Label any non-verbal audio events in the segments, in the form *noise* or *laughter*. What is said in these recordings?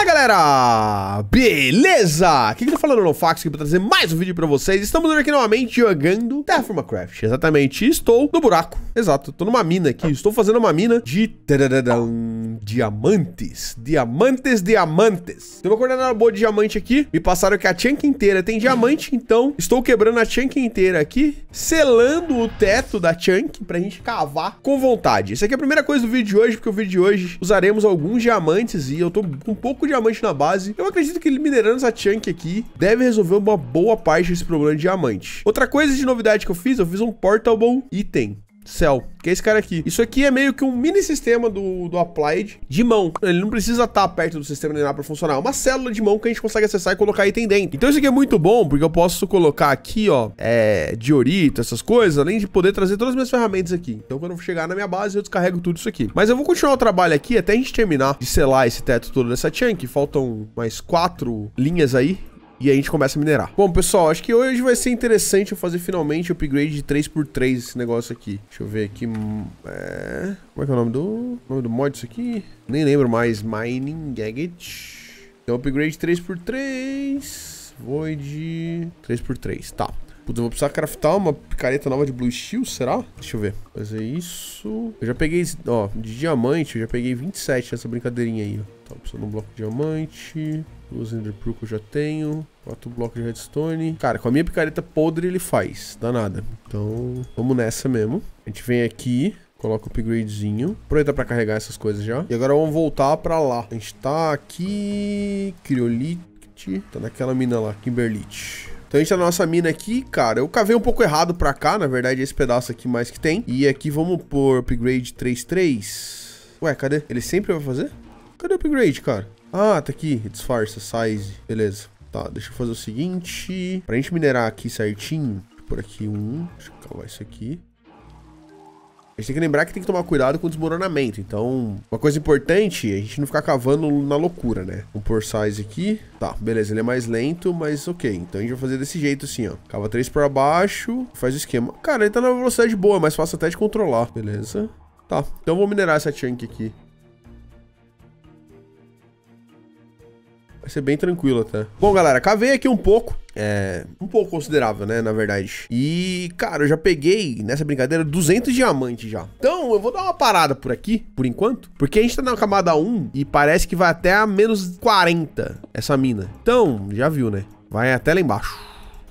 Fala galera, beleza? Aqui que tá falando é no Fax aqui pra trazer mais um vídeo pra vocês Estamos aqui novamente jogando Terraformacraft Exatamente, estou no buraco Exato, tô numa mina aqui, estou fazendo uma mina de... Tadadadam, diamantes Diamantes, diamantes Tem uma coordenada boa de diamante aqui Me passaram que a chunk inteira tem diamante Então estou quebrando a chunk inteira aqui Selando o teto da chunk Pra gente cavar com vontade Isso aqui é a primeira coisa do vídeo de hoje Porque o vídeo de hoje usaremos alguns diamantes E eu tô com um pouco de diamante na base, eu acredito que ele minerando essa chunk aqui deve resolver uma boa parte desse problema de diamante. Outra coisa de novidade que eu fiz, eu fiz um portable item. Cell, que é esse cara aqui. Isso aqui é meio que um mini sistema do, do Applied de mão. Ele não precisa estar tá perto do sistema de nada para funcionar. É uma célula de mão que a gente consegue acessar e colocar item dentro. Então isso aqui é muito bom, porque eu posso colocar aqui, ó, é, diorito, essas coisas, além de poder trazer todas as minhas ferramentas aqui. Então quando eu chegar na minha base, eu descarrego tudo isso aqui. Mas eu vou continuar o trabalho aqui até a gente terminar de selar esse teto todo dessa chunk. Faltam mais quatro linhas aí e aí a gente começa a minerar. Bom, pessoal, acho que hoje vai ser interessante eu fazer finalmente o upgrade de 3x3 esse negócio aqui. Deixa eu ver aqui. Hum, é... Como é que é o nome do... O nome do mod isso aqui? Nem lembro mais. Mining Gadget. Então, upgrade 3x3. Void 3x3. Tá. Putz, eu vou precisar craftar uma picareta nova de Blue Steel, será? Deixa eu ver. Fazer isso. Eu já peguei, ó, de diamante, eu já peguei 27 essa brincadeirinha aí, ó. Tá precisando de um bloco de diamante. Duas Ender Pearl que eu já tenho. Quatro blocos de redstone. Cara, com a minha picareta podre ele faz. dá nada. Então, vamos nessa mesmo. A gente vem aqui. Coloca o upgradezinho. aproveita pra carregar essas coisas já. E agora vamos voltar pra lá. A gente tá aqui... Criolite. Tá naquela mina lá. Kimberlite. Então a gente tá na nossa mina aqui, cara. Eu cavei um pouco errado pra cá, na verdade, é esse pedaço aqui mais que tem. E aqui vamos por upgrade 3.3. Ué, cadê? Ele sempre vai fazer? Cadê o upgrade, cara? Ah, tá aqui. Disfarça, size. Beleza. Tá, deixa eu fazer o seguinte. Pra gente minerar aqui certinho. Por aqui um. Deixa eu calar isso aqui. A gente tem que lembrar que tem que tomar cuidado com o desmoronamento. Então, uma coisa importante é a gente não ficar cavando na loucura, né? Vamos pôr size aqui. Tá, beleza, ele é mais lento, mas ok. Então a gente vai fazer desse jeito assim, ó. Cava três pra baixo, faz o esquema. Cara, ele tá na velocidade boa, é mas fácil até de controlar. Beleza. Tá, então vou minerar essa chunk aqui. Vai ser bem tranquilo até. Bom, galera, cavei aqui um pouco. É, um pouco considerável, né, na verdade. E, cara, eu já peguei nessa brincadeira 200 diamantes já. Então, eu vou dar uma parada por aqui, por enquanto, porque a gente tá na camada 1 e parece que vai até a menos 40 essa mina. Então, já viu, né? Vai até lá embaixo.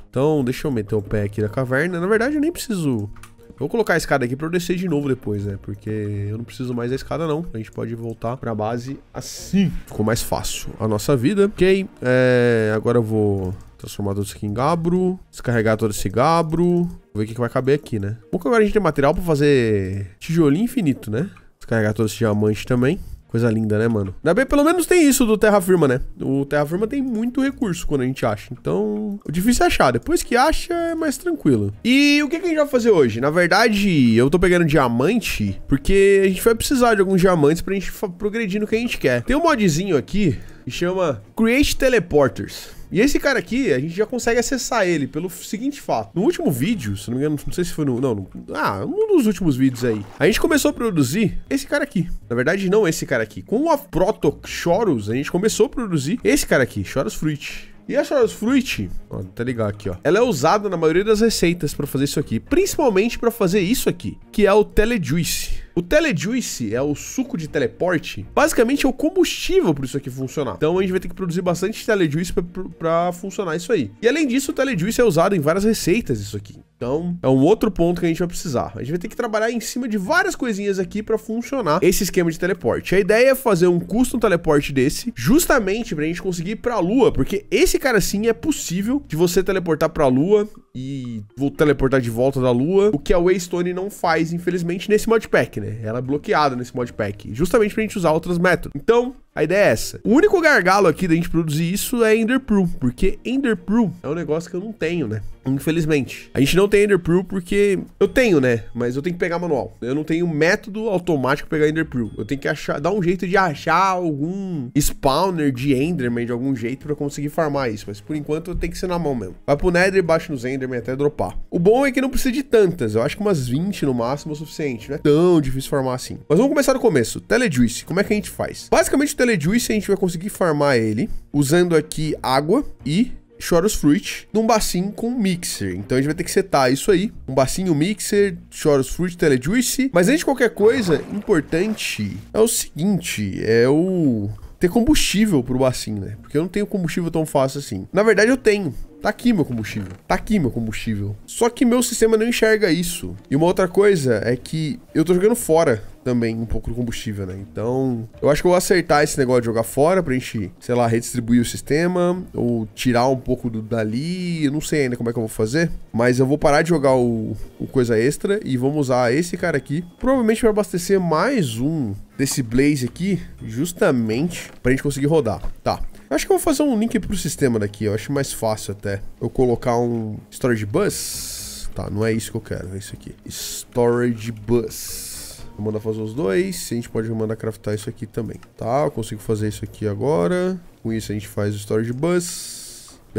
Então, deixa eu meter o pé aqui na caverna. Na verdade, eu nem preciso Vou colocar a escada aqui pra eu descer de novo depois, né? Porque eu não preciso mais da escada, não. A gente pode voltar pra base assim. Ficou mais fácil a nossa vida. Ok, é... agora eu vou transformar tudo isso aqui em gabro. Descarregar todo esse gabro. Vou ver o que, que vai caber aqui, né? Bom que agora a gente tem material pra fazer tijolinho infinito, né? Descarregar todo esse diamante também. Coisa linda, né, mano? Ainda bem, pelo menos tem isso do Terra Firma, né? O Terra Firma tem muito recurso quando a gente acha. Então, é difícil achar. Depois que acha, é mais tranquilo. E o que, que a gente vai fazer hoje? Na verdade, eu tô pegando diamante, porque a gente vai precisar de alguns diamantes pra gente progredir no que a gente quer. Tem um modzinho aqui que chama Create Teleporters. E esse cara aqui, a gente já consegue acessar ele pelo seguinte fato. No último vídeo, se não me engano, não sei se foi no... Não, no, ah, um dos últimos vídeos aí. A gente começou a produzir esse cara aqui. Na verdade, não esse cara aqui. Com a Proto Chorus, a gente começou a produzir esse cara aqui, Chorus Fruit. E a Chorus Fruit, ó, tá ligado aqui, ó. Ela é usada na maioria das receitas pra fazer isso aqui. Principalmente pra fazer isso aqui, que é o Telejuice. O Telejuice é o suco de teleporte. Basicamente é o combustível para isso aqui funcionar. Então a gente vai ter que produzir bastante Telejuice para funcionar isso aí. E além disso, o Telejuice é usado em várias receitas isso aqui. Então, é um outro ponto que a gente vai precisar. A gente vai ter que trabalhar em cima de várias coisinhas aqui para funcionar esse esquema de teleporte. A ideia é fazer um custom teleporte desse, justamente pra gente conseguir ir pra Lua, porque esse cara sim é possível de você teleportar pra Lua e vou teleportar de volta da Lua, o que a Waystone não faz, infelizmente, nesse modpack, né? Ela é bloqueada nesse modpack, justamente pra gente usar outros métodos. Então, a ideia é essa. O único gargalo aqui da gente produzir isso é Enderpearl, porque Enderpearl é um negócio que eu não tenho, né? Infelizmente. A gente não tem Enderpearl porque... Eu tenho, né? Mas eu tenho que pegar manual. Eu não tenho método automático para pegar Enderpearl. Eu tenho que achar, dar um jeito de achar algum spawner de Enderman de algum jeito para conseguir farmar isso. Mas por enquanto tem que ser na mão mesmo. Vai pro Nether e baixa nos Enderman até dropar. O bom é que não precisa de tantas. Eu acho que umas 20 no máximo é o suficiente. Não é tão difícil farmar assim. Mas vamos começar do começo. Telejuice. Como é que a gente faz? Basicamente o Juice a gente vai conseguir farmar ele usando aqui água e Chorus Fruit num bacinho com mixer. Então a gente vai ter que setar isso aí. Um bacinho mixer, Chorus Fruit, Telejuice. Mas antes de qualquer coisa, importante é o seguinte, é o ter combustível pro bacinho, né? Porque eu não tenho combustível tão fácil assim. Na verdade, eu tenho. Tá aqui meu combustível. Tá aqui meu combustível. Só que meu sistema não enxerga isso. E uma outra coisa é que eu tô jogando fora também um pouco do combustível, né? Então, eu acho que eu vou acertar esse negócio de jogar fora pra gente, sei lá, redistribuir o sistema ou tirar um pouco do dali. Eu não sei ainda como é que eu vou fazer, mas eu vou parar de jogar o, o coisa extra e vamos usar esse cara aqui, provavelmente pra abastecer mais um desse Blaze aqui, justamente pra gente conseguir rodar. Tá. Eu acho que eu vou fazer um link pro sistema daqui, eu acho mais fácil até. Eu colocar um storage bus. Tá, não é isso que eu quero, é isso aqui. Storage bus. Vou mandar fazer os dois. A gente pode mandar craftar isso aqui também. Tá, eu consigo fazer isso aqui agora. Com isso a gente faz o storage bus.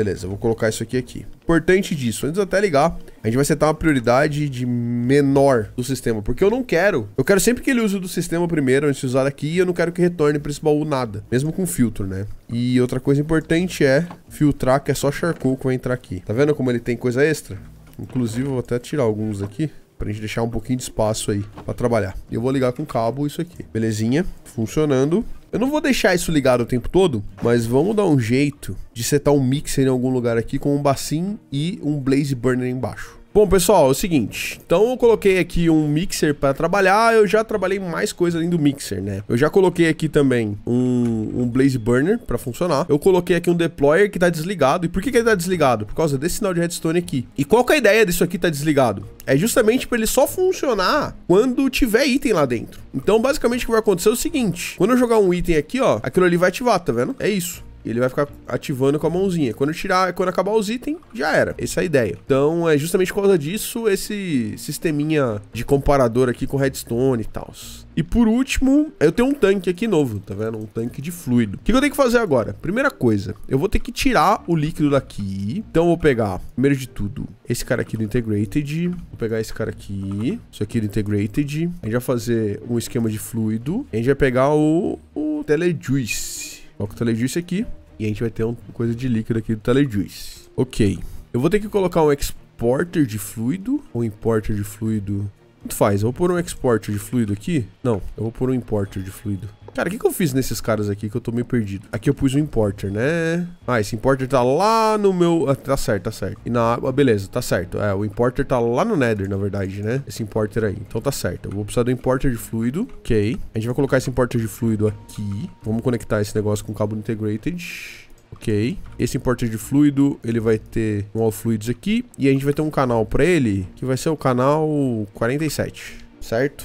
Beleza, eu vou colocar isso aqui aqui. Importante disso, antes de até ligar, a gente vai setar uma prioridade de menor do sistema, porque eu não quero. Eu quero sempre que ele use do sistema primeiro, antes de usar aqui, e eu não quero que retorne para esse baú nada, mesmo com filtro, né? E outra coisa importante é filtrar, que é só charcoal que vai entrar aqui. Tá vendo como ele tem coisa extra? Inclusive, eu vou até tirar alguns aqui pra gente deixar um pouquinho de espaço aí pra trabalhar. E eu vou ligar com cabo isso aqui. Belezinha, funcionando. Eu não vou deixar isso ligado o tempo todo, mas vamos dar um jeito de setar um mixer em algum lugar aqui com um bassin e um blaze burner embaixo. Bom, pessoal, é o seguinte. Então eu coloquei aqui um mixer para trabalhar. Eu já trabalhei mais coisa além do mixer, né? Eu já coloquei aqui também um, um Blaze Burner para funcionar. Eu coloquei aqui um deployer que tá desligado. E por que, que ele tá desligado? Por causa desse sinal de redstone aqui. E qual que é a ideia disso aqui tá desligado? É justamente para ele só funcionar quando tiver item lá dentro. Então, basicamente, o que vai acontecer é o seguinte. Quando eu jogar um item aqui, ó, aquilo ali vai ativar, tá vendo? É isso ele vai ficar ativando com a mãozinha. Quando tirar, quando acabar os itens, já era. Essa é a ideia. Então é justamente por causa disso esse sisteminha de comparador aqui com redstone e tal. E por último, eu tenho um tanque aqui novo, tá vendo? Um tanque de fluido. O que eu tenho que fazer agora? Primeira coisa, eu vou ter que tirar o líquido daqui. Então eu vou pegar, primeiro de tudo, esse cara aqui do Integrated. Vou pegar esse cara aqui. Isso aqui do Integrated. A gente vai fazer um esquema de fluido. A gente vai pegar o, o Telejuice. Coloca o Telejuice aqui. E a gente vai ter uma coisa de líquido aqui do Telejuice. Ok. Eu vou ter que colocar um exporter de fluido. Ou um importer de fluido. Tanto faz. Eu vou pôr um exporter de fluido aqui. Não, eu vou pôr um importer de fluido. Cara, o que, que eu fiz nesses caras aqui que eu tô meio perdido? Aqui eu pus o importer, né? Ah, esse importer tá lá no meu... Ah, tá certo, tá certo. E na água, ah, beleza, tá certo. É, o importer tá lá no nether, na verdade, né? Esse importer aí. Então tá certo. Eu vou precisar do importer de fluido, ok. A gente vai colocar esse importer de fluido aqui. Vamos conectar esse negócio com o cabo integrated. Ok. Esse importer de fluido, ele vai ter um all fluids aqui. E a gente vai ter um canal pra ele, que vai ser o canal 47, certo?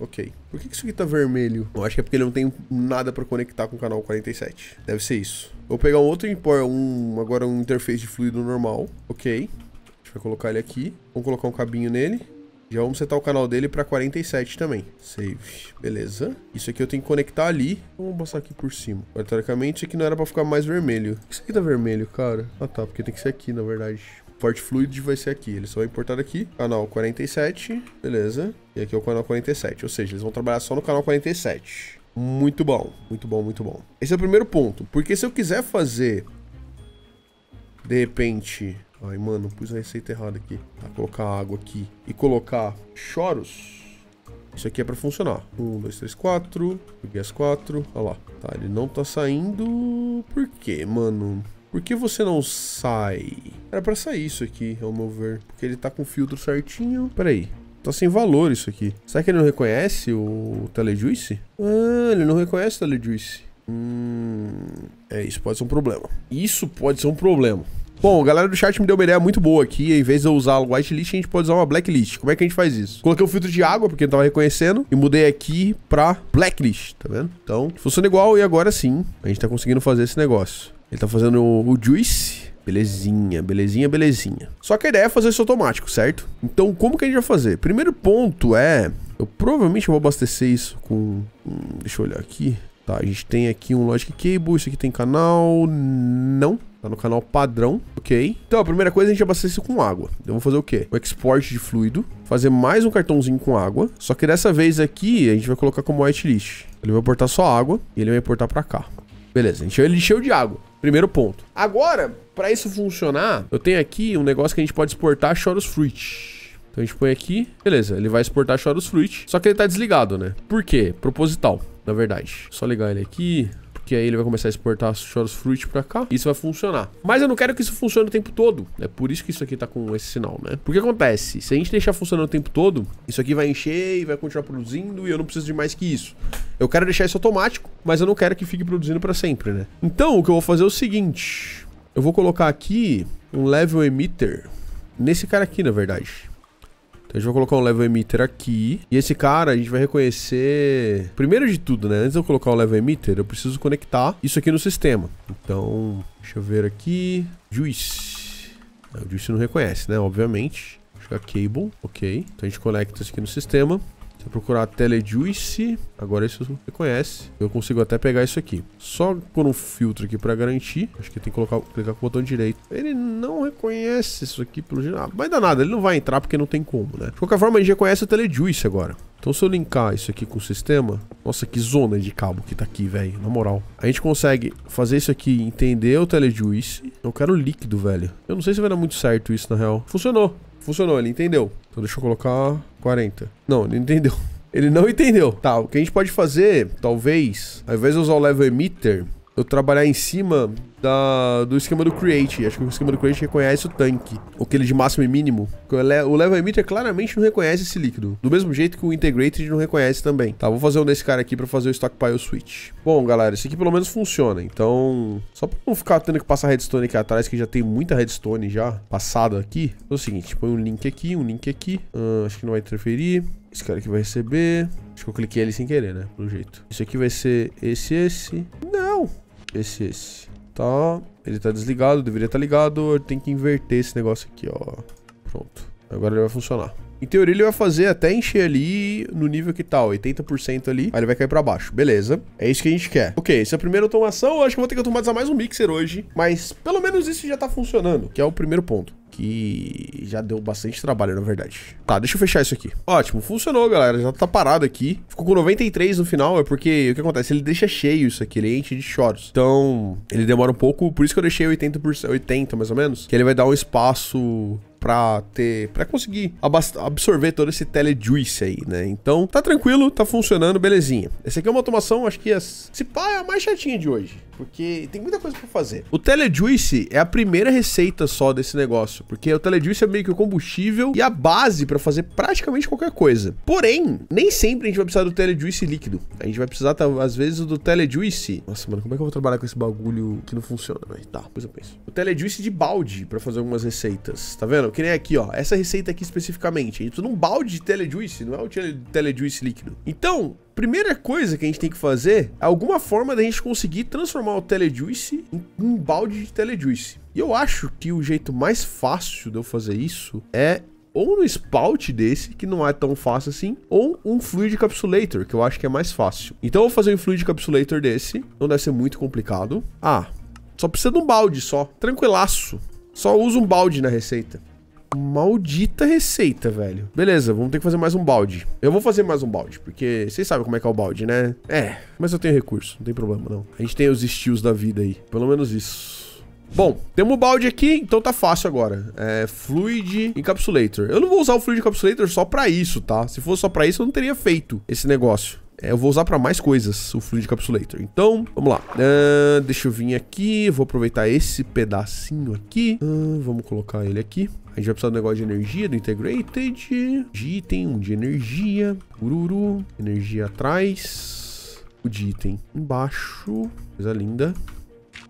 Ok. Por que isso aqui tá vermelho? Eu acho que é porque ele não tem nada pra conectar com o canal 47. Deve ser isso. Vou pegar um outro import, um, agora um interface de fluido normal. Ok. A gente vai colocar ele aqui. Vamos colocar um cabinho nele. Já vamos setar o canal dele para 47 também. Save. Beleza. Isso aqui eu tenho que conectar ali. Vamos passar aqui por cima. Mas, teoricamente, isso aqui não era para ficar mais vermelho. Por que isso aqui tá vermelho, cara? Ah, tá. Porque tem que ser aqui, na verdade. Forte Fluid vai ser aqui. Eles só vão importar aqui. Canal 47. Beleza. E aqui é o canal 47. Ou seja, eles vão trabalhar só no canal 47. Muito bom. Muito bom, muito bom. Esse é o primeiro ponto. Porque se eu quiser fazer... De repente... Ai, mano, pus a receita errada aqui. Tá? colocar água aqui. E colocar choros. Isso aqui é pra funcionar. Um, dois, três, quatro. Peguei as quatro. Olha lá. Tá, ele não tá saindo. Por quê, mano? Por que você não sai? Era pra sair isso aqui, ao meu ver. Porque ele tá com o filtro certinho. Pera aí. Tá sem valor isso aqui. Será que ele não reconhece o Telejuice? Ah, ele não reconhece o Telejuice. Hum... É, isso pode ser um problema. Isso pode ser um problema. Bom, a galera do chat me deu uma ideia muito boa aqui. Em vez de eu usar o whitelist, a gente pode usar uma blacklist. Como é que a gente faz isso? Coloquei o um filtro de água, porque não tava reconhecendo, e mudei aqui pra blacklist, tá vendo? Então, funciona igual e agora sim a gente tá conseguindo fazer esse negócio. Ele tá fazendo o juice. Belezinha, belezinha, belezinha. Só que a ideia é fazer isso automático, certo? Então, como que a gente vai fazer? Primeiro ponto é... Eu provavelmente vou abastecer isso com... Hum, deixa eu olhar aqui. Tá, a gente tem aqui um Logic Cable. Isso aqui tem canal... Não. Tá no canal padrão, ok? Então, a primeira coisa é a gente abastecer isso com água. Então, eu vou fazer o quê? O export de fluido. Fazer mais um cartãozinho com água. Só que dessa vez aqui, a gente vai colocar como whitelist. Ele vai importar só água e ele vai importar pra cá. Beleza, encheu, ele encheu de água. Primeiro ponto. Agora, para isso funcionar, eu tenho aqui um negócio que a gente pode exportar Chorus Fruit. Então a gente põe aqui. Beleza, ele vai exportar Chorus Fruit. Só que ele tá desligado, né? Por quê? Proposital, na verdade. Só ligar ele aqui que aí ele vai começar a exportar Chorus Fruit pra cá. isso vai funcionar. Mas eu não quero que isso funcione o tempo todo. É por isso que isso aqui tá com esse sinal, né? Porque acontece, se a gente deixar funcionando o tempo todo, isso aqui vai encher e vai continuar produzindo e eu não preciso de mais que isso. Eu quero deixar isso automático, mas eu não quero que fique produzindo pra sempre, né? Então, o que eu vou fazer é o seguinte. Eu vou colocar aqui um level emitter nesse cara aqui, na verdade. Então a gente vai colocar um level emitter aqui. E esse cara a gente vai reconhecer... Primeiro de tudo, né? Antes de eu colocar o level emitter, eu preciso conectar isso aqui no sistema. Então, deixa eu ver aqui. Juice. o Juice não reconhece, né? Obviamente. Vou é cable. Ok. Então a gente conecta isso aqui no sistema. Vou procurar Telejuice. Agora isso você conhece. Eu consigo até pegar isso aqui. Só por um filtro aqui pra garantir. Acho que tem que colocar, clicar com o botão direito. Ele não reconhece isso aqui pelo jeito. Ah, mas nada ele não vai entrar porque não tem como, né? De qualquer forma, a gente já conhece o Telejuice agora. Então se eu linkar isso aqui com o sistema... Nossa, que zona de cabo que tá aqui, velho. Na moral. A gente consegue fazer isso aqui, entender o Telejuice. Eu quero líquido, velho. Eu não sei se vai dar muito certo isso, na real. Funcionou funcionou, ele entendeu. Então deixa eu colocar 40. Não, ele não entendeu. *laughs* Ele não entendeu. Tá, o que a gente pode fazer, talvez, ao invés de usar o level emitter, eu trabalhar em cima da, do esquema do Create. Acho que o esquema do Create reconhece o tanque, aquele de máximo e mínimo. O Level Emitter claramente não reconhece esse líquido, do mesmo jeito que o Integrated não reconhece também. Tá, vou fazer um desse cara aqui pra fazer o Stockpile Switch. Bom, galera, esse aqui pelo menos funciona, então... Só pra não ficar tendo que passar redstone aqui atrás, que já tem muita redstone já passada aqui, é o seguinte, põe um link aqui, um link aqui. Ah, acho que não vai interferir. Esse cara aqui vai receber... Acho que eu cliquei ele sem querer, né? Pelo jeito. Isso aqui vai ser esse, esse... Não! Esse, esse. Tá. Ele tá desligado, deveria estar tá ligado. Eu tenho que inverter esse negócio aqui, ó. Pronto. Agora ele vai funcionar. Em teoria, ele vai fazer até encher ali no nível que tá, 80% ali. Aí ele vai cair pra baixo. Beleza. É isso que a gente quer. Ok, essa é a primeira automação. Eu acho que vou ter que automatizar mais um mixer hoje. Mas pelo menos isso já tá funcionando, que é o primeiro ponto que já deu bastante trabalho, na verdade. Tá, deixa eu fechar isso aqui. Ótimo, funcionou, galera. Já tá parado aqui. Ficou com 93 no final, é porque o que acontece? Ele deixa cheio isso aqui, ele enche de choros. Então, ele demora um pouco, por isso que eu deixei 80%, 80 mais ou menos, que ele vai dar um espaço para ter, para conseguir absorver todo esse telejuice aí, né? Então, tá tranquilo, tá funcionando, belezinha. Essa aqui é uma automação, acho que é, se pá, é a mais chatinha de hoje porque tem muita coisa para fazer. O Telejuice é a primeira receita só desse negócio, porque o Telejuice é meio que o combustível e a base para fazer praticamente qualquer coisa. Porém, nem sempre a gente vai precisar do Telejuice líquido. A gente vai precisar, às vezes, do Telejuice... Nossa, mano, como é que eu vou trabalhar com esse bagulho que não funciona, mas Tá, depois eu penso. O Telejuice de balde para fazer algumas receitas, tá vendo? Que nem aqui, ó. Essa receita aqui especificamente. A gente precisa de um balde de Telejuice, não é o Telejuice líquido. Então, Primeira coisa que a gente tem que fazer é alguma forma da gente conseguir transformar o Telejuice em um balde de Telejuice. E eu acho que o jeito mais fácil de eu fazer isso é ou no spout desse, que não é tão fácil assim, ou um fluid capsulator, que eu acho que é mais fácil. Então eu vou fazer um fluid capsulator desse, não deve ser muito complicado. Ah, só precisa de um balde só, tranquilaço. Só usa um balde na receita. Maldita receita, velho. Beleza, vamos ter que fazer mais um balde. Eu vou fazer mais um balde, porque vocês sabem como é que é o balde, né? É, mas eu tenho recurso, não tem problema não. A gente tem os estilos da vida aí, pelo menos isso. Bom, temos o balde aqui, então tá fácil agora. É Fluid Encapsulator. Eu não vou usar o Fluid Encapsulator só pra isso, tá? Se fosse só pra isso, eu não teria feito esse negócio. É, eu vou usar para mais coisas o Fluid Capsulator. Então, vamos lá. Uh, deixa eu vir aqui. Vou aproveitar esse pedacinho aqui. Uh, vamos colocar ele aqui. A gente vai precisar do negócio de energia, do Integrated. De item, um de energia. Ururu. Energia atrás. O de item embaixo. Coisa linda.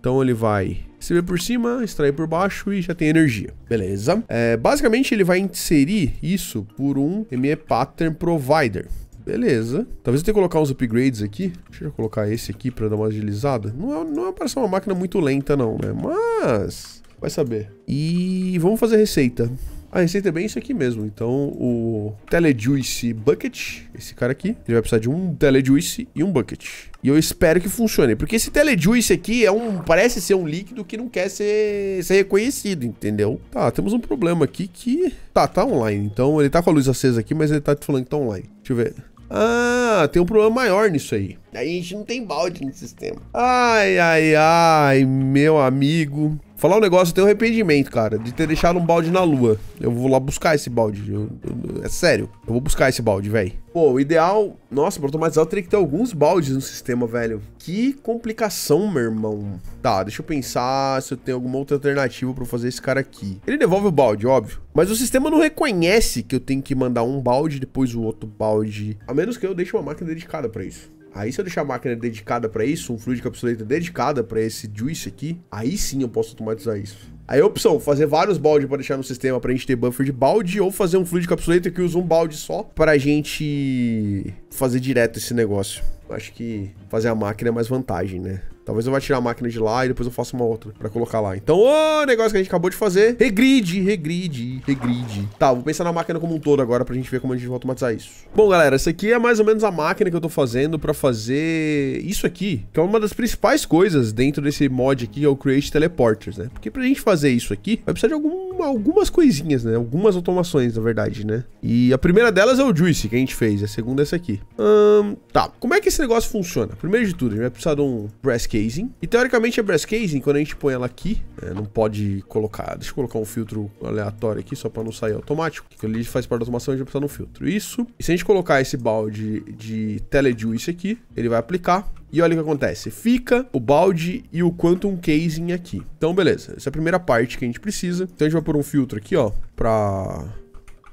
Então ele vai receber por cima, extrair por baixo e já tem energia. Beleza. É, basicamente ele vai inserir isso por um ME Pattern Provider. Beleza. Talvez eu tenha que colocar uns upgrades aqui. Deixa eu colocar esse aqui pra dar uma agilizada. Não, é, não é parece uma máquina muito lenta não, né? Mas... Vai saber. E vamos fazer receita. A receita é bem isso aqui mesmo. Então, o Telejuice Bucket, esse cara aqui, ele vai precisar de um Telejuice e um Bucket. E eu espero que funcione, porque esse Telejuice aqui é um, parece ser um líquido que não quer ser, ser reconhecido, entendeu? Tá, temos um problema aqui que... Tá, tá online. Então, ele tá com a luz acesa aqui, mas ele tá falando que tá online. Deixa eu ver. Ah, tem um problema maior nisso aí. A gente não tem balde no sistema. Ai, ai, ai, meu amigo. Falar um negócio, eu tenho arrependimento, cara, de ter deixado um balde na lua. Eu vou lá buscar esse balde. Eu, eu, é sério. Eu vou buscar esse balde, velho. Pô, o ideal. Nossa, pra automatizar eu teria que ter alguns baldes no sistema, velho. Que complicação, meu irmão. Tá, deixa eu pensar se eu tenho alguma outra alternativa pra fazer esse cara aqui. Ele devolve o balde, óbvio. Mas o sistema não reconhece que eu tenho que mandar um balde, depois o outro balde. A menos que eu deixe uma máquina dedicada pra isso. Aí se eu deixar a máquina dedicada para isso, um fluido de dedicada para esse juice aqui, aí sim eu posso automatizar isso. Aí a opção, fazer vários baldes para deixar no sistema para a gente ter buffer de balde ou fazer um fluido de que usa um balde só para a gente fazer direto esse negócio. Acho que fazer a máquina é mais vantagem, né? Talvez eu vá tirar a máquina de lá e depois eu faça uma outra pra colocar lá. Então, o negócio que a gente acabou de fazer. Regride, regride, regride. Tá, vou pensar na máquina como um todo agora pra gente ver como a gente vai automatizar isso. Bom, galera, essa aqui é mais ou menos a máquina que eu tô fazendo pra fazer isso aqui, que é uma das principais coisas dentro desse mod aqui, é o Create Teleporters, né? Porque pra gente fazer isso aqui, vai precisar de algum, algumas coisinhas, né? Algumas automações, na verdade, né? E a primeira delas é o Juice que a gente fez, a segunda é essa aqui. Hum, tá, como é que esse negócio funciona? Primeiro de tudo, a gente vai precisar de um Press Case Casing. E teoricamente a Brass Casing, quando a gente põe ela aqui, é, não pode colocar... Deixa eu colocar um filtro aleatório aqui, só para não sair automático. Que ele faz parte da automação, a gente vai precisar no filtro. Isso. E se a gente colocar esse balde de Telejuice aqui, ele vai aplicar. E olha o que acontece, fica o balde e o Quantum Casing aqui. Então, beleza, essa é a primeira parte que a gente precisa. Então a gente vai pôr um filtro aqui, ó, pra...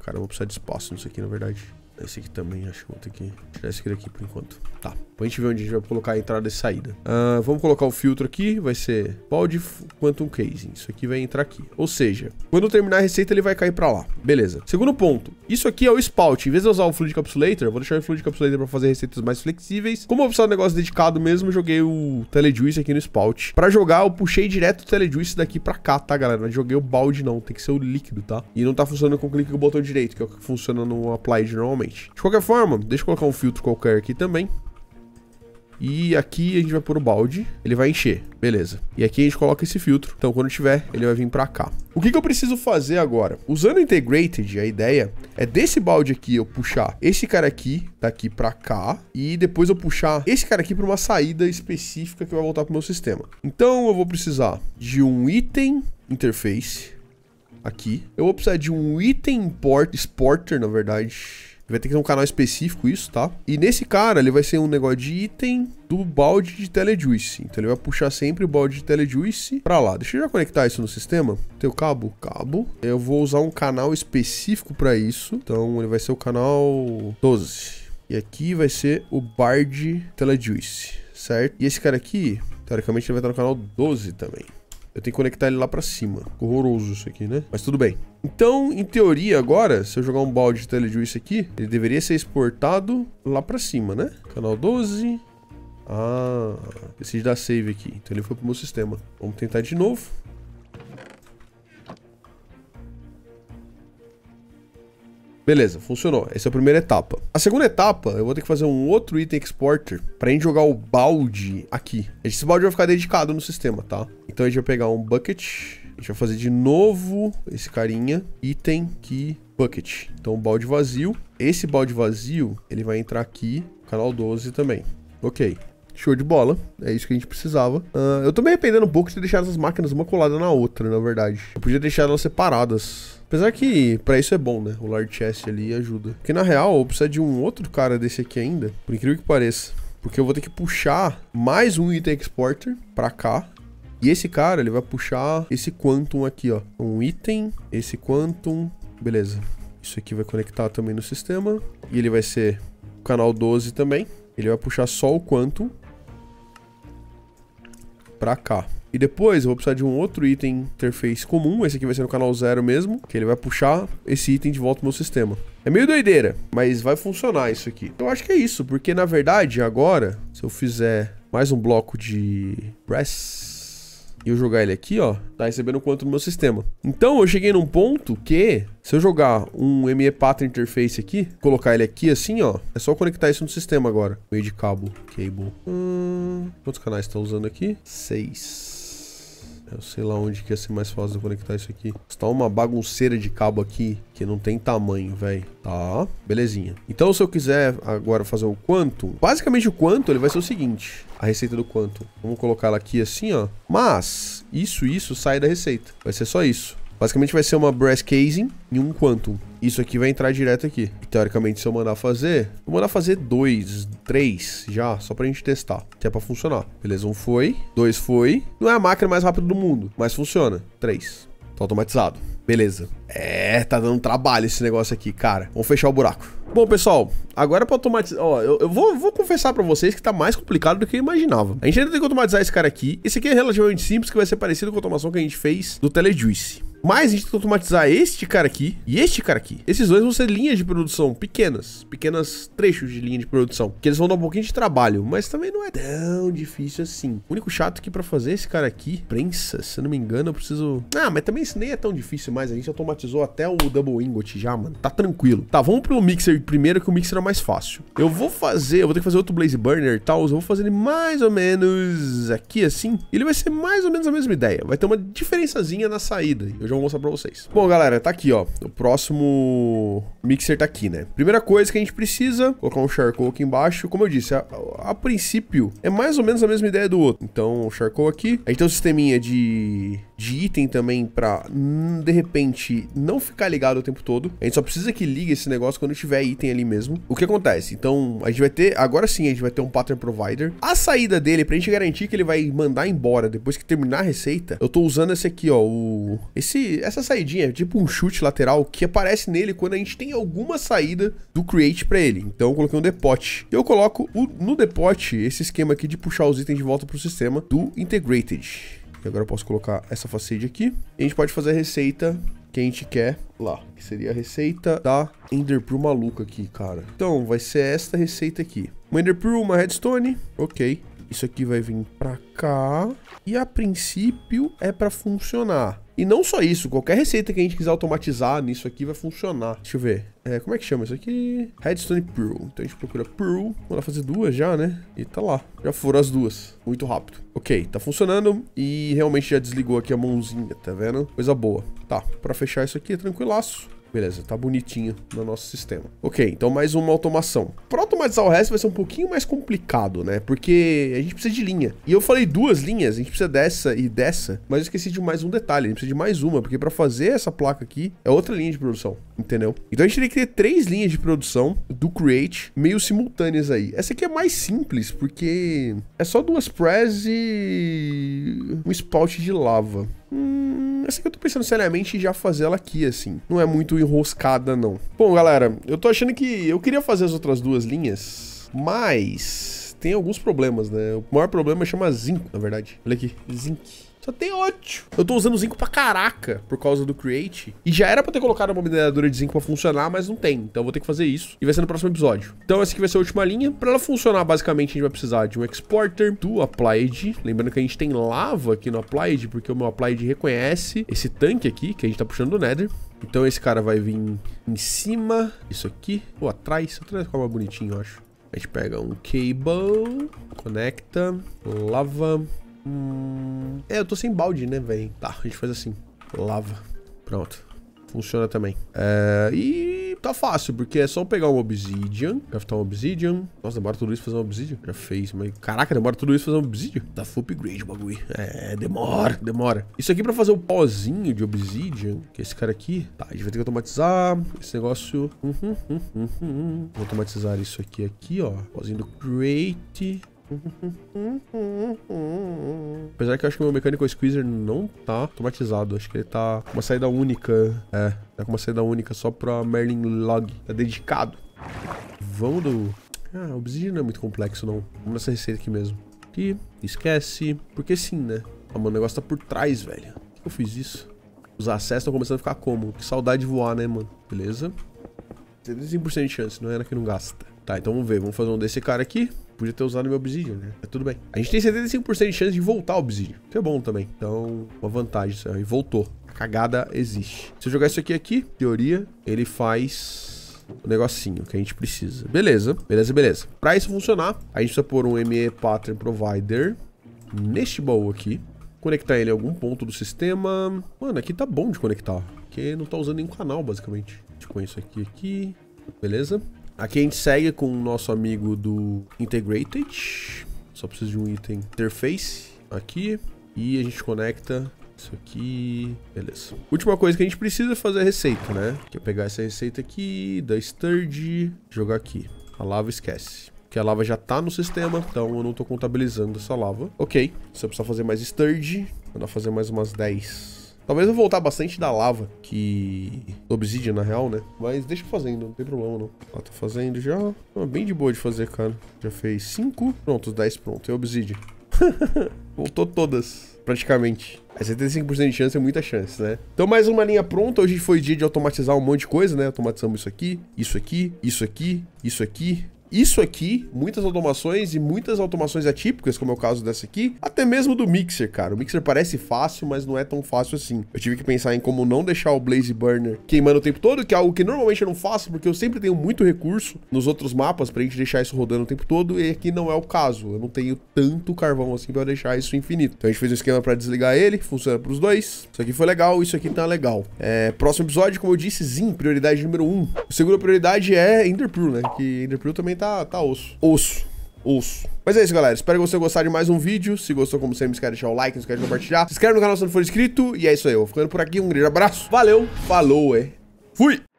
Cara, eu vou precisar de espaço nisso aqui, na verdade. Esse aqui também, acho que vou ter que tirar esse daqui por enquanto. Tá, pra a gente ver onde a gente vai colocar a entrada e saída. Uh, vamos colocar o filtro aqui, vai ser balde quantum casing. Isso aqui vai entrar aqui. Ou seja, quando terminar a receita ele vai cair pra lá. Beleza. Segundo ponto, isso aqui é o spout. Em vez de eu usar o fluid capsulator, vou deixar o fluid capsulator pra fazer receitas mais flexíveis. Como eu precisava de um negócio dedicado mesmo, joguei o telejuice aqui no spout. Pra jogar, eu puxei direto o telejuice daqui pra cá, tá, galera? Não joguei o balde não, tem que ser o líquido, tá? E não tá funcionando com o clique do botão direito, que é o que funciona no applied normalmente. De qualquer forma, deixa eu colocar um filtro qualquer aqui também. E aqui a gente vai pôr o balde, ele vai encher, beleza. E aqui a gente coloca esse filtro, então quando tiver, ele vai vir pra cá. O que, que eu preciso fazer agora? Usando o Integrated, a ideia é desse balde aqui eu puxar esse cara aqui daqui tá pra cá e depois eu puxar esse cara aqui pra uma saída específica que vai voltar pro meu sistema. Então eu vou precisar de um item interface aqui. Eu vou precisar de um item port exporter, na verdade, Vai ter que ter um canal específico isso, tá? E nesse cara, ele vai ser um negócio de item do balde de telejuice. Então ele vai puxar sempre o balde de telejuice pra lá. Deixa eu já conectar isso no sistema. Tem o cabo? Cabo. Eu vou usar um canal específico pra isso. Então ele vai ser o canal 12. E aqui vai ser o Bard Telejuice, certo? E esse cara aqui, teoricamente, ele vai estar no canal 12 também. Eu tenho que conectar ele lá pra cima. Horroroso isso aqui, né? Mas tudo bem. Então, em teoria, agora, se eu jogar um balde de telejuice aqui, ele deveria ser exportado lá pra cima, né? Canal 12. Ah, decidi dar save aqui. Então ele foi pro meu sistema. Vamos tentar de novo. Beleza, funcionou. Essa é a primeira etapa. A segunda etapa, eu vou ter que fazer um outro item exporter pra gente jogar o balde aqui. Esse balde vai ficar dedicado no sistema, tá? Então a gente vai pegar um bucket. A gente vai fazer de novo esse carinha. Item que bucket. Então balde vazio. Esse balde vazio, ele vai entrar aqui, canal 12 também. Ok. Show de bola. É isso que a gente precisava. Uh, eu tô me arrependendo um pouco de ter deixado essas máquinas uma colada na outra, na verdade. Eu podia deixar elas separadas. Apesar que pra isso é bom, né? O Lord Chest ali ajuda. Porque na real, eu preciso de um outro cara desse aqui ainda. Por incrível que pareça. Porque eu vou ter que puxar mais um item exporter pra cá. E esse cara, ele vai puxar esse quantum aqui, ó. Um item, esse quantum. Beleza. Isso aqui vai conectar também no sistema. E ele vai ser canal 12 também. Ele vai puxar só o quantum pra cá. E depois eu vou precisar de um outro item interface comum, esse aqui vai ser no canal zero mesmo, que ele vai puxar esse item de volta pro meu sistema. É meio doideira, mas vai funcionar isso aqui. Eu acho que é isso, porque na verdade agora, se eu fizer mais um bloco de press e eu jogar ele aqui, ó, tá recebendo quanto no meu sistema. Então eu cheguei num ponto que, se eu jogar um ME Pattern Interface aqui, colocar ele aqui assim, ó, é só conectar isso no sistema agora. Meio de cabo, cable. Hum, quantos canais estão usando aqui? Seis. Eu sei lá onde que ia ser mais fácil conectar isso aqui. Está uma bagunceira de cabo aqui que não tem tamanho, velho. Tá, belezinha. Então, se eu quiser agora fazer o quanto, basicamente o quanto ele vai ser o seguinte. A receita do quanto, Vamos colocar ela aqui assim, ó. Mas, isso, isso sai da receita. Vai ser só isso. Basicamente vai ser uma brass casing e um quantum. Isso aqui vai entrar direto aqui. E, teoricamente, se eu mandar fazer, vou mandar fazer dois, três já, só pra gente testar. Se é pra funcionar. Beleza, um foi, dois foi. Não é a máquina mais rápida do mundo, mas funciona. Três. Tá automatizado. Beleza. É, tá dando trabalho esse negócio aqui, cara. Vamos fechar o buraco. Bom, pessoal, agora pra automatizar... Ó, eu, eu vou, vou, confessar pra vocês que tá mais complicado do que eu imaginava. A gente ainda tem que automatizar esse cara aqui. Esse aqui é relativamente simples, que vai ser parecido com a automação que a gente fez do Telejuice. Mas a gente tem que automatizar este cara aqui e este cara aqui. Esses dois vão ser linhas de produção pequenas, pequenas trechos de linha de produção, que eles vão dar um pouquinho de trabalho, mas também não é tão difícil assim. O único chato que para fazer esse cara aqui, prensa, se eu não me engano, eu preciso... Ah, mas também isso nem é tão difícil mais, a gente automatizou até o double ingot já, mano. Tá tranquilo. Tá, vamos pro mixer primeiro, que o mixer é mais fácil. Eu vou fazer, eu vou ter que fazer outro blaze burner e tal, eu vou fazer ele mais ou menos aqui assim. Ele vai ser mais ou menos a mesma ideia, vai ter uma diferençazinha na saída. Eu já vou mostrar pra vocês. Bom, galera, tá aqui, ó. O próximo mixer tá aqui, né? Primeira coisa que a gente precisa, colocar um charcoal aqui embaixo. Como eu disse, a, a, a princípio é mais ou menos a mesma ideia do outro. Então, o charcoal aqui. A gente tem um sisteminha de, de item também pra, hum, de repente, não ficar ligado o tempo todo. A gente só precisa que ligue esse negócio quando tiver item ali mesmo. O que acontece? Então, a gente vai ter, agora sim, a gente vai ter um pattern provider. A saída dele, pra gente garantir que ele vai mandar embora depois que terminar a receita, eu tô usando esse aqui, ó, o... Esse esse, essa saidinha tipo um chute lateral que aparece nele quando a gente tem alguma saída do create para ele. Então eu coloquei um depote. Eu coloco o, no depote esse esquema aqui de puxar os itens de volta pro sistema do integrated. E agora eu posso colocar essa facade aqui. E a gente pode fazer a receita que a gente quer lá, que seria a receita da Ender Pearl maluca aqui, cara. Então, vai ser esta receita aqui. Uma Ender Pearl, uma Redstone, ok. Isso aqui vai vir pra cá. E a princípio é pra funcionar. E não só isso, qualquer receita que a gente quiser automatizar nisso aqui vai funcionar. Deixa eu ver. É, como é que chama isso aqui? Redstone Pearl. Então a gente procura Pearl. Vamos lá fazer duas já, né? E tá lá. Já foram as duas. Muito rápido. Ok, tá funcionando. E realmente já desligou aqui a mãozinha, tá vendo? Coisa boa. Tá, pra fechar isso aqui é tranquilaço. Beleza, tá bonitinho no nosso sistema. Ok, então mais uma automação. Para automatizar o resto vai ser um pouquinho mais complicado, né? Porque a gente precisa de linha. E eu falei duas linhas, a gente precisa dessa e dessa, mas eu esqueci de mais um detalhe, a gente precisa de mais uma, porque para fazer essa placa aqui é outra linha de produção entendeu? Então a gente teria que ter três linhas de produção do Create meio simultâneas aí. Essa aqui é mais simples, porque é só duas press e um spout de lava. Hum, essa aqui eu tô pensando seriamente em já fazer ela aqui, assim. Não é muito enroscada, não. Bom, galera, eu tô achando que eu queria fazer as outras duas linhas, mas tem alguns problemas, né? O maior problema chama zinco, na verdade. Olha aqui, zinco só tem ótimo. Eu tô usando o zinco pra caraca por causa do create. E já era pra ter colocado uma mineradora de zinco pra funcionar, mas não tem. Então eu vou ter que fazer isso. E vai ser no próximo episódio. Então essa aqui vai ser a última linha. Pra ela funcionar, basicamente, a gente vai precisar de um exporter, do applied. Lembrando que a gente tem lava aqui no applied, porque o meu applied reconhece esse tanque aqui, que a gente tá puxando do nether. Então esse cara vai vir em cima, isso aqui, ou atrás, atrás ficar mais bonitinho, eu acho. A gente pega um cable, conecta, lava, Hum... É, eu tô sem balde, né, velho? Tá, a gente faz assim. Lava. Pronto. Funciona também. É, e tá fácil, porque é só pegar um obsidian, craftar um obsidian. Nossa, demora tudo isso fazer um obsidian? Já fez, mas... Caraca, demora tudo isso fazer um obsidian? Dá tá full upgrade o bagulho. É, demora, demora. Isso aqui pra fazer o pozinho de obsidian, que é esse cara aqui. Tá, a gente vai ter que automatizar esse negócio. Uhum, uhum, uhum. uhum. Vou automatizar isso aqui, aqui, ó. Pozinho do crate. Apesar que eu acho que o meu mecânico Squeezer não tá automatizado. Acho que ele tá com uma saída única. Né? É, tá com uma saída única só pra Merlin Log. Tá dedicado. Vamos do... Ah, obsidian não é muito complexo, não. Vamos nessa receita aqui mesmo. Aqui, esquece. Porque sim, né? Ah, mano, o negócio tá por trás, velho. Por que eu fiz isso? Os acessos estão começando a ficar como? Que saudade de voar, né, mano? Beleza. 75% de chance, não era é que não gasta. Tá, então vamos ver. Vamos fazer um desse cara aqui podia ter usado meu obsidian, né? Mas tudo bem. A gente tem 75% de chance de voltar o obsidian, que é bom também. Então, uma vantagem isso Voltou. A cagada existe. Se eu jogar isso aqui aqui, teoria, ele faz o negocinho que a gente precisa. Beleza, beleza, beleza. Para isso funcionar, a gente precisa pôr um ME Pattern Provider neste baú aqui. Conectar ele a algum ponto do sistema. Mano, aqui tá bom de conectar, porque não tá usando nenhum canal, basicamente. A gente põe isso aqui, aqui. Beleza? Aqui a gente segue com o nosso amigo do Integrated. Só preciso de um item interface aqui. E a gente conecta isso aqui. Beleza. Última coisa que a gente precisa é fazer a receita, né? Que é pegar essa receita aqui, da Sturge, jogar aqui. A lava esquece. Porque a lava já tá no sistema, então eu não tô contabilizando essa lava. Ok. Se eu precisar fazer mais Sturge. Mandar fazer mais umas 10. Talvez eu voltar bastante da lava, que... Obsidian, na real, né? Mas deixa eu fazendo, não tem problema, não. Ó, tô fazendo já. Ah, bem de boa de fazer, cara. Já fez cinco Pronto, 10 pronto. É Obsidian. *laughs* Voltou todas, praticamente. É 75% de chance, é muita chance, né? Então, mais uma linha pronta. Hoje foi dia de automatizar um monte de coisa, né? Automatizamos isso aqui, isso aqui, isso aqui, isso aqui, isso aqui, muitas automações e muitas automações atípicas, como é o caso dessa aqui, até mesmo do mixer, cara. O mixer parece fácil, mas não é tão fácil assim. Eu tive que pensar em como não deixar o Blaze Burner queimando o tempo todo, que é algo que normalmente eu não faço, porque eu sempre tenho muito recurso nos outros mapas pra gente deixar isso rodando o tempo todo, e aqui não é o caso. Eu não tenho tanto carvão assim pra deixar isso infinito. Então a gente fez um esquema pra desligar ele, funciona pros dois. Isso aqui foi legal, isso aqui tá legal. É, próximo episódio, como eu disse, Zim, prioridade número 1. Um. segunda prioridade é Enderpearl, né? Que Enderpearl também também tá, tá osso. Osso. Osso. Mas é isso, galera. Espero que você gostado de mais um vídeo. Se gostou, como sempre, esquece de deixar o like, se de compartilhar. Se inscreve no canal se não for inscrito. E é isso aí. Eu vou ficando por aqui. Um grande abraço. Valeu, falou, é. Fui!